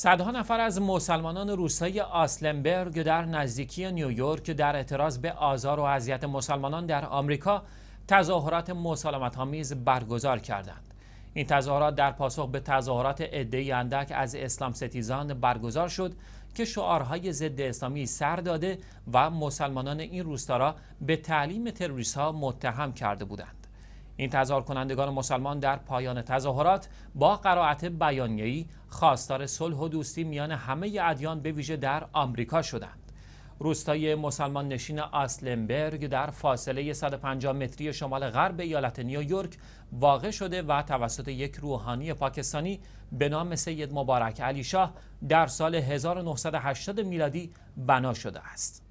صدها نفر از مسلمانان روستای آسلمبرگ در نزدیکی نیویورک در اعتراض به آزار و اذیت مسلمانان در آمریکا تظاهرات مسالمت آمیز برگزار کردند. این تظاهرات در پاسخ به تظاهرات عدهای اندک از اسلام ستیزان برگزار شد که شعارهای ضد اسلامی سر داده و مسلمانان این روستا را به تعلیم تروریست ها متهم کرده بودند. این تظاهر کنندگان مسلمان در پایان تظاهرات با قرائت بیانیه‌ای خواستار صلح و دوستی میان همه ادیان به ویژه در آمریکا شدند. روستای مسلمان نشین آسلنبرگ در فاصله 150 متری شمال غرب ایالت نیویورک واقع شده و توسط یک روحانی پاکستانی به نام سید مبارک علی شاه در سال 1980 میلادی بنا شده است.